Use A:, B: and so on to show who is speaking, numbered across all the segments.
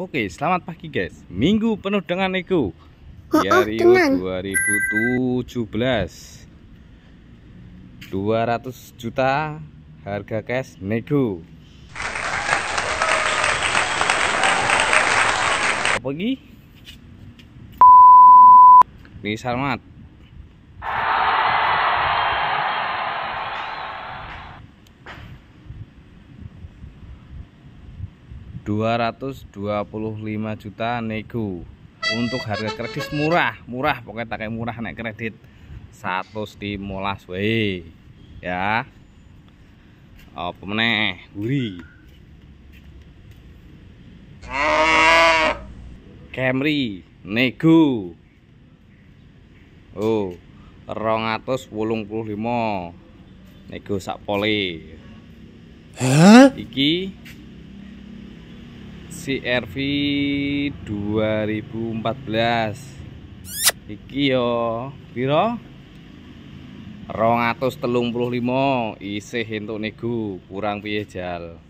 A: Oke, selamat pagi guys. Minggu penuh dengan ego. Oh, ya, oh, tujuh belas 2017. 200 juta harga cash nego. Apa lagi? Nih selamat. 225 juta nego untuk harga kredit murah murah pokoknya tak kayak murah naik kredit satu stimulas we ya apa meneh guri Camry nego oh rongatus wulung puluh lima nego sak pole Hah? iki CRV 2014 iki yo piro 235 isih entuk nego kurang piye jal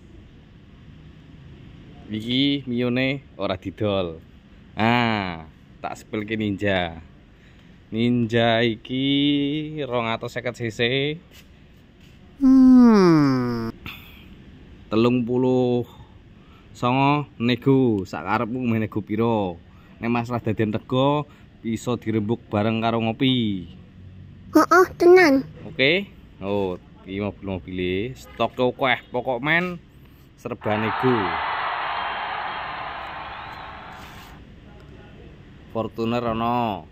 A: iki miyone ora didol ah tak spill ke ninja ninja iki 250 cc hmm telung puluh songo nego sak arepmu nego piro nek masalah dadian tego bisa dirembuk bareng karo ngopi
B: heeh oh, tenan
A: oke okay. oh iki mobil mobil stok toko eh pokok men serba nego Fortuner ono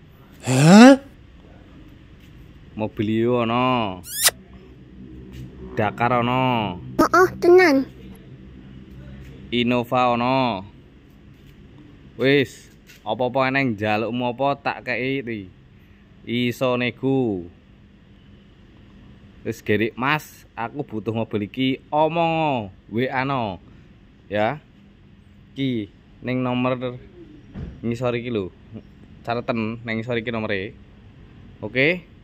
A: Hah? Mobilio ono Dakar ono Oh,
B: oh tenan
A: Innova ono. Wis, opo apa eneng jalukmu opo tak kei iki. Iso negu Wis gerik Mas, aku butuh mobil iki, omong WA no. Ya. Ki ning nomor ngisor iki lho. Carten ning ngisor iki nomere. Oke.